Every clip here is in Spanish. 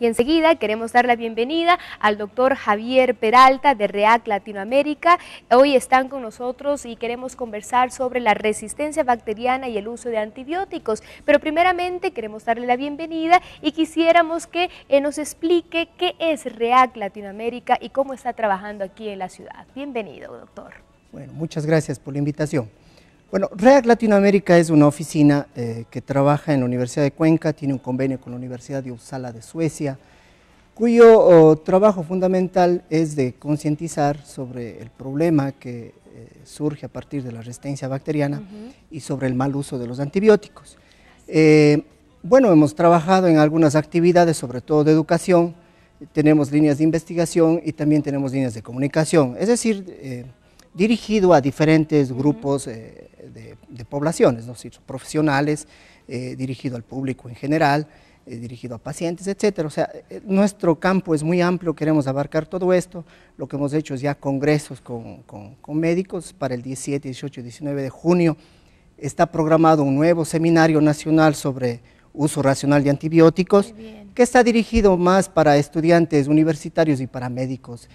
Y enseguida queremos dar la bienvenida al doctor Javier Peralta de REAC Latinoamérica. Hoy están con nosotros y queremos conversar sobre la resistencia bacteriana y el uso de antibióticos. Pero primeramente queremos darle la bienvenida y quisiéramos que eh, nos explique qué es REAC Latinoamérica y cómo está trabajando aquí en la ciudad. Bienvenido, doctor. Bueno, muchas gracias por la invitación. Bueno, REAC Latinoamérica es una oficina eh, que trabaja en la Universidad de Cuenca, tiene un convenio con la Universidad de Uppsala de Suecia, cuyo oh, trabajo fundamental es de concientizar sobre el problema que eh, surge a partir de la resistencia bacteriana y sobre el mal uso de los antibióticos. Eh, bueno, hemos trabajado en algunas actividades, sobre todo de educación, tenemos líneas de investigación y también tenemos líneas de comunicación, es decir, dirigido a diferentes grupos de, poblaciones, ¿no? profesionales, eh, dirigido al público en general, eh, dirigido a pacientes, etcétera. O sea, eh, nuestro campo es muy amplio, queremos abarcar todo esto. Lo que hemos hecho es ya congresos con, médicos para el 17, 18 y 19 de junio. Está programado un nuevo seminario nacional sobre uso racional de antibióticos, que está dirigido más para estudiantes universitarios y para médicos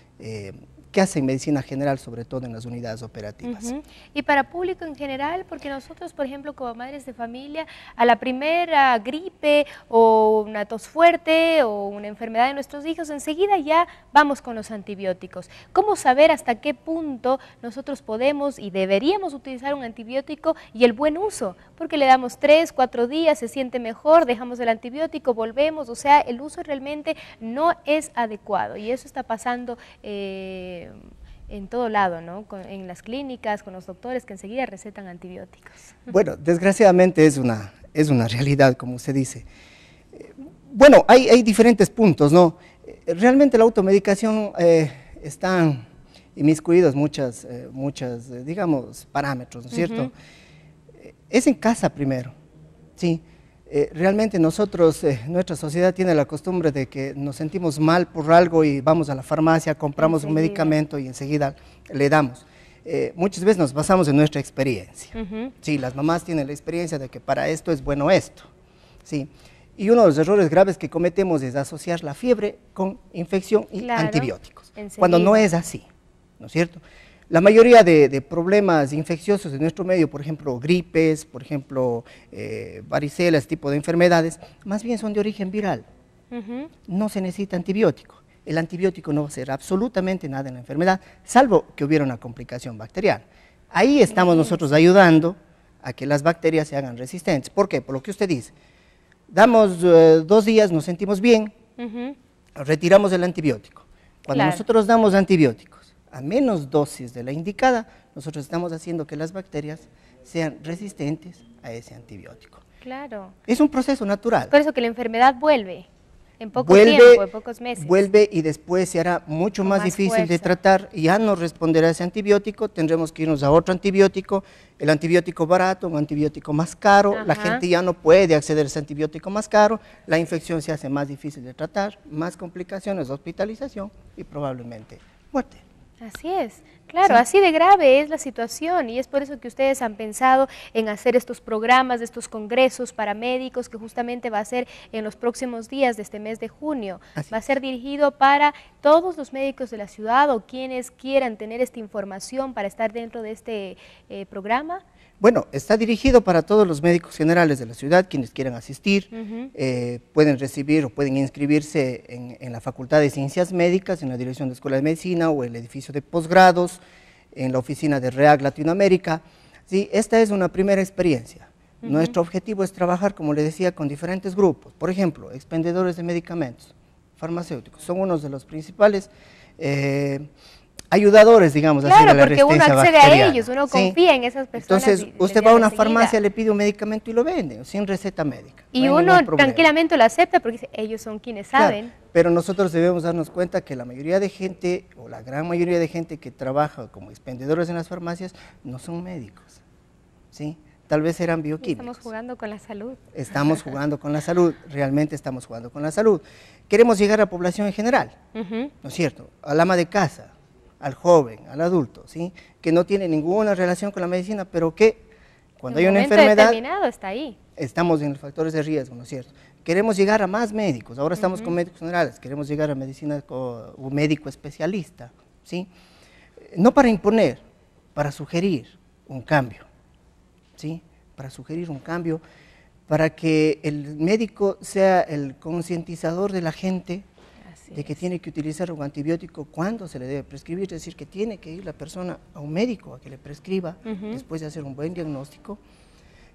que en medicina general, sobre todo en las unidades operativas. Y para público en general, porque nosotros, por ejemplo, como madres de familia, a la primera gripe o una tos fuerte o una enfermedad de nuestros hijos, enseguida ya vamos con los antibióticos. ¿Cómo saber hasta qué punto nosotros podemos y deberíamos utilizar un antibiótico y el buen uso? Porque le damos tres, cuatro días, se siente mejor, dejamos el antibiótico, volvemos, o sea, el uso realmente no es adecuado y eso está pasando... Eh, Em, en todo lado, ¿no? en las clínicas, con los doctores que enseguida recetan antibióticos. Bueno, desgraciadamente es una, realidad, como se dice. Eh, bueno, hay, hay diferentes puntos, ¿no? Eh, realmente la automedicación eh, están inmiscuidas muchas, digamos, parámetros, ¿no es cierto? Es en casa primero, ¿sí? sí eh, realmente nosotros, eh, nuestra sociedad tiene la costumbre de que nos sentimos mal por algo y vamos a la farmacia, compramos un medicamento y enseguida le damos. Eh, muchas veces nos basamos en nuestra experiencia. Sí, las mamás tienen la experiencia de que para esto es bueno esto. Sí. Y uno de los errores graves que cometemos es asociar la fiebre con infección y antibióticos, cuando no es así, ¿no es cierto? La mayoría de, problemas infecciosos de nuestro medio, por ejemplo, gripes, por ejemplo, eh, varicelas, este tipo de enfermedades, más bien son de origen viral. No se necesita antibiótico. El antibiótico no va a hacer absolutamente nada en la enfermedad, salvo que hubiera una complicación bacterial. Ahí estamos nosotros ayudando a que las bacterias se hagan resistentes. ¿Por qué? Por lo que usted dice. Damos eh, dos días, nos sentimos bien, retiramos el antibiótico. Cuando nosotros damos antibióticos, a menos dosis de la indicada, nosotros estamos haciendo que las bacterias sean resistentes a ese antibiótico. Claro. Es un proceso natural. Por eso que la enfermedad vuelve en poco tiempo, en pocos meses. Vuelve y después se hará mucho más, difícil de tratar, y ya no responderá a ese antibiótico, tendremos que irnos a otro antibiótico, el antibiótico barato, un antibiótico más caro, la gente ya no puede acceder a ese antibiótico más caro, la infección se hace más difícil de tratar, más complicaciones, hospitalización y probablemente muerte. Así es, claro, así de grave es la situación y es por eso que ustedes han pensado en hacer estos programas, estos congresos para médicos que justamente va a ser en los próximos días de este mes de junio. va a ser dirigido para todos los médicos de la ciudad o quienes quieran tener esta información para estar dentro de este eh, programa. Bueno, está dirigido para todos los médicos generales de la ciudad, quienes quieran asistir, eh, pueden recibir o pueden inscribirse en, la Facultad de Ciencias Médicas, en la Dirección de Escuela de Medicina o el edificio de posgrados, en la oficina de REAC Latinoamérica. Sí, esta es una primera experiencia. Nuestro objetivo es trabajar, como le decía, con diferentes grupos. Por ejemplo, expendedores de medicamentos, farmacéuticos, son uno de los principales. Eh, ayudadores, digamos. así, Claro, porque uno accede a ellos, uno confía en esas personas. Entonces, usted va a una farmacia, le pide un medicamento y lo vende, sin receta médica. Y uno tranquilamente lo acepta porque ellos son quienes saben. Pero nosotros debemos darnos cuenta que la mayoría de gente, o la gran mayoría de gente que trabaja como expendedores en las farmacias, no son médicos, ¿sí? Tal vez eran bioquímicos. Estamos jugando con la salud. Estamos jugando con la salud, realmente estamos jugando con la salud. Queremos llegar a la población en general, ¿no es cierto? Al ama de casa, al joven, al adulto, ¿sí? que no tiene ninguna relación con la medicina, pero que cuando hay una enfermedad... está ahí. Estamos en los factores de riesgo, ¿no es cierto? Queremos llegar a más médicos, ahora estamos con médicos generales, queremos llegar a medicina o un médico especialista, ¿sí? No para imponer, para sugerir un cambio, ¿sí? Para sugerir un cambio, para que el médico sea el concientizador de la gente de que tiene que utilizar un antibiótico, cuando se le debe prescribir, es decir, que tiene que ir la persona a un médico a que le prescriba, después de hacer un buen diagnóstico,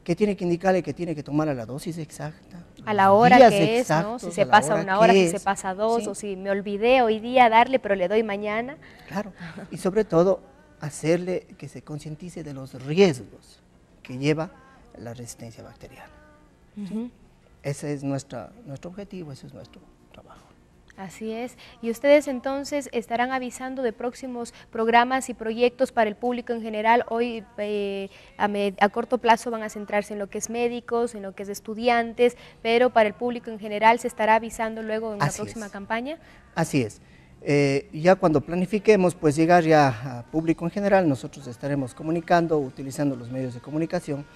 que tiene que indicarle que tiene que tomar a la dosis exacta. A la hora que es, ¿no? Si se pasa una hora, si se pasa dos, o si me olvidé hoy día darle, pero le doy mañana. Claro, y sobre todo hacerle que se concientice de los riesgos que lleva la resistencia bacteriana. Ese es nuestro objetivo, ese es nuestro Así es. Y ustedes entonces estarán avisando de próximos programas y proyectos para el público en general. Hoy eh, a, corto plazo van a centrarse en lo que es médicos, en lo que es estudiantes, pero para el público en general se estará avisando luego en la próxima campaña. Así es. Eh, ya cuando planifiquemos, pues llegar ya a público en general, nosotros estaremos comunicando, utilizando los medios de comunicación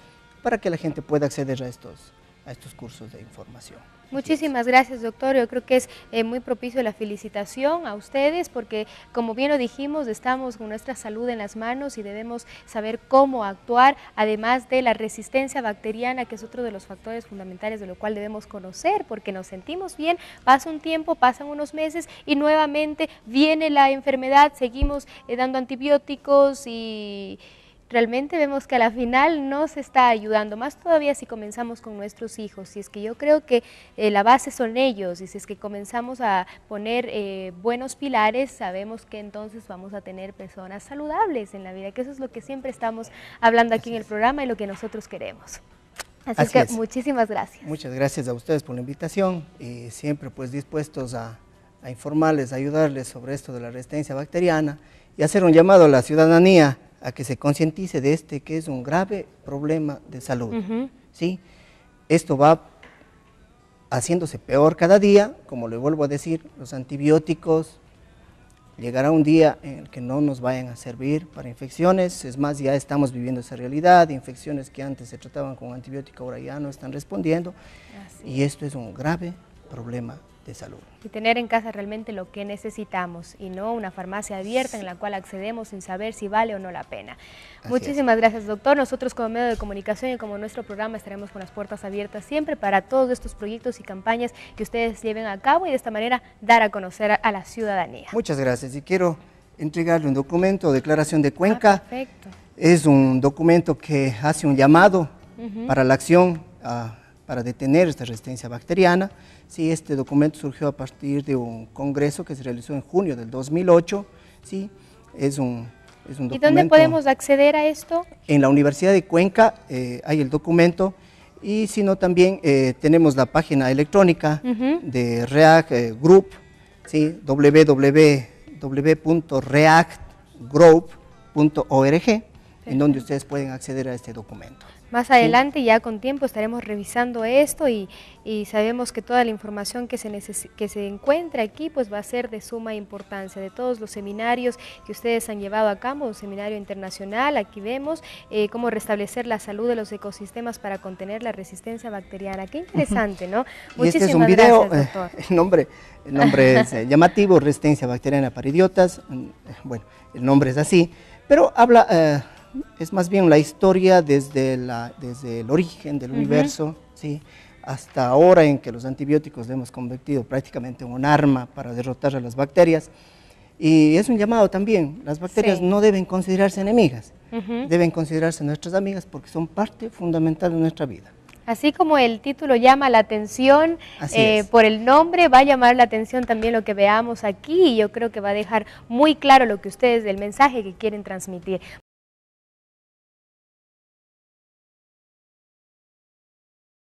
para que la gente pueda acceder a estos a estos cursos de información. Muchísimas gracias, doctor. Yo creo que es eh, muy propicio la felicitación a ustedes porque, como bien lo dijimos, estamos con nuestra salud en las manos y debemos saber cómo actuar, además de la resistencia bacteriana, que es otro de los factores fundamentales de lo cual debemos conocer, porque nos sentimos bien, pasa un tiempo, pasan unos meses y nuevamente viene la enfermedad, seguimos eh, dando antibióticos y realmente vemos que a la final no se está ayudando, más todavía si comenzamos con nuestros hijos, si es que yo creo que eh, la base son ellos y si es que comenzamos a poner eh, buenos pilares, sabemos que entonces vamos a tener personas saludables en la vida, que eso es lo que siempre estamos hablando aquí en el programa y lo que nosotros queremos. Así, que muchísimas gracias. Muchas gracias a ustedes por la invitación y siempre pues dispuestos a, a informarles, a ayudarles sobre esto de la resistencia bacteriana y hacer un llamado a la ciudadanía a que se concientice de este que es un grave problema de salud. Esto va haciéndose peor cada día, como le vuelvo a decir, los antibióticos, llegará un día en el que no nos vayan a servir para infecciones, es más, ya estamos viviendo esa realidad, infecciones que antes se trataban con antibiótico ahora ya no están respondiendo, y esto es un grave problema de salud. Y tener en casa realmente lo que necesitamos y no una farmacia abierta en la cual accedemos sin saber si vale o no la pena. Muchísimas gracias, doctor. Nosotros como medio de comunicación y como nuestro programa estaremos con las puertas abiertas siempre para todos estos proyectos y campañas que ustedes lleven a cabo y de esta manera dar a conocer a, la ciudadanía. Muchas gracias. Y quiero entregarle un documento, declaración de Cuenca. Ah, perfecto. Es un documento que hace un llamado para la acción a para detener esta resistencia bacteriana. Sí, este documento surgió a partir de un congreso que se realizó en junio del 2008. Sí, es un, es ¿Y dónde podemos acceder a esto? En la Universidad de Cuenca eh, hay el documento y si no también eh, tenemos la página electrónica de REACT eh, Group, ¿sí? www.reactgroup.org, en donde ustedes pueden acceder a este documento. Más adelante, ya con tiempo, estaremos revisando esto y, sabemos que toda la información que se, que se encuentra aquí pues va a ser de suma importancia, de todos los seminarios que ustedes han llevado a cabo, un seminario internacional, aquí vemos eh, cómo restablecer la salud de los ecosistemas para contener la resistencia bacteriana. Qué interesante, ¿no? Este Muchísimas es un video, gracias, eh, doctor. el nombre, el nombre es eh, llamativo, resistencia bacteriana para idiotas, mm, bueno, el nombre es así, pero habla es más bien la historia desde, la, desde el origen del universo, ¿sí? hasta ahora en que los antibióticos hemos convertido prácticamente en un arma para derrotar a las bacterias. Y es un llamado también, las bacterias no deben considerarse enemigas, deben considerarse nuestras amigas porque son parte fundamental de nuestra vida. Así como el título llama la atención, eh, por el nombre va a llamar la atención también lo que veamos aquí y yo creo que va a dejar muy claro lo que ustedes, del mensaje que quieren transmitir.